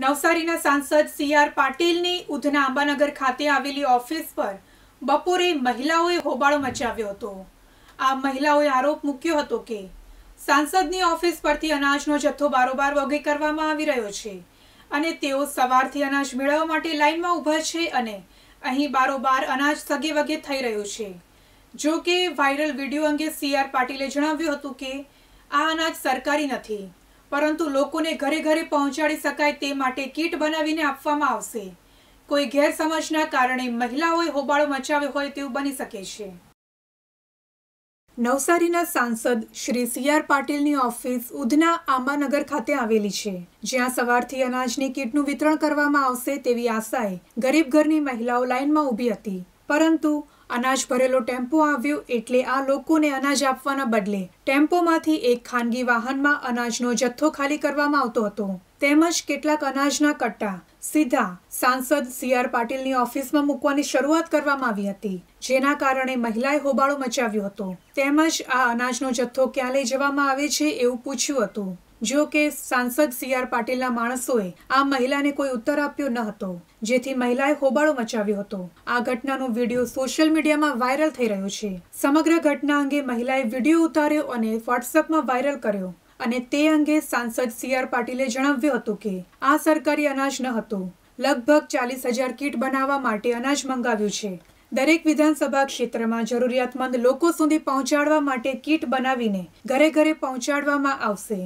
નવસારીના સાંસદ C R પાટીલની ઉધના આંબાનગર ખાતે આવેલી ઓફિસ પર બપોરે મહિલાઓએ હોબાળો મચાવ્યો હતો આ મહિલાઓએ આરોપ મૂક્યો હતો કે સાંસદની ઓફિસ પરથી અનાજનો જથ્થો બારોબાર વગે કરવામાં આવી રહ્યો છે અને તેઓ સવારથી અનાજ મેળવવા માટે લાઇનમાં ઊભા છે અને અહીં બારોબાર અનાજ સગે વગે થઈ રહ્યું છે જો કે વાયરલ વિડીયો અંગે સી આર પાટીલે જણાવ્યું હતું કે આ અનાજ સરકારી નથી પરંતુ લોકોને ઘરે ઘરે પહોંચાડી શકાય તે માટે કીટ બનાવીને આપવામાં આવશે કોઈ ગેરસમજના કારણે મહિલાઓએ હોબાળો મચાવ્યો હોય તેવું બની શકે છે નવસારીના સાંસદ શ્રી સી આર પાટીલની ઓફિસ ઉધના આંબાનગર ખાતે આવેલી છે જ્યાં સવારથી અનાજની કીટનું વિતરણ કરવામાં આવશે તેવી આશાએ ગરીબ ઘરની મહિલાઓ લાઇનમાં ઊભી હતી પરંતુ અનાજ ભરેલો ટેમ્પો આવ્યો એટલે આ લોકોને અનાજ આપવાના બદલે ટેમ્પોમાંથી એક ખાનગી વાહનમાં અનાજનો જથ્થો ખાલી કરવામાં આવતો હતો તેમજ કેટલાક અનાજના કટ્ટા સીધા સાંસદ સી આર પાટીલની ઓફિસમાં મૂકવાની શરૂઆત કરવામાં આવી હતી જેના કારણે મહિલાએ હોબાળો મચાવ્યો હતો તેમજ આ અનાજનો જથ્થો ક્યાં લઈ જવામાં આવે છે એવું પૂછ્યું હતું જો કે સાંસદ સી આર પાટીલના માણસોએ આ મહિલાને કોઈ ઉત્તર આપ્યો ન હતો જેથી મહિલાએ હોબાળો મચાવ્યો હતો આ ઘટનાનો વિડીયો સોશિયલ મીડિયામાં વાયરલ થઈ રહ્યો છે સમગ્ર ઘટના અંગે મહિલાએ વિડીયો ઉતાર્યો અને વોટ્સઅપમાં વાયરલ કર્યો અને તે અંગે સાંસદ સી આર પાટીલે જણાવ્યું હતું કે આ સરકારી અનાજ ન હતું લગભગ ચાલીસ હજાર કીટ બનાવવા માટે અનાજ મંગાવ્યું છે દરેક વિધાનસભા ક્ષેત્રમાં જરૂરિયાતમંદ લોકો સુધી પહોંચાડવા માટે કીટ બનાવીને ઘરે ઘરે પહોંચાડવામાં આવશે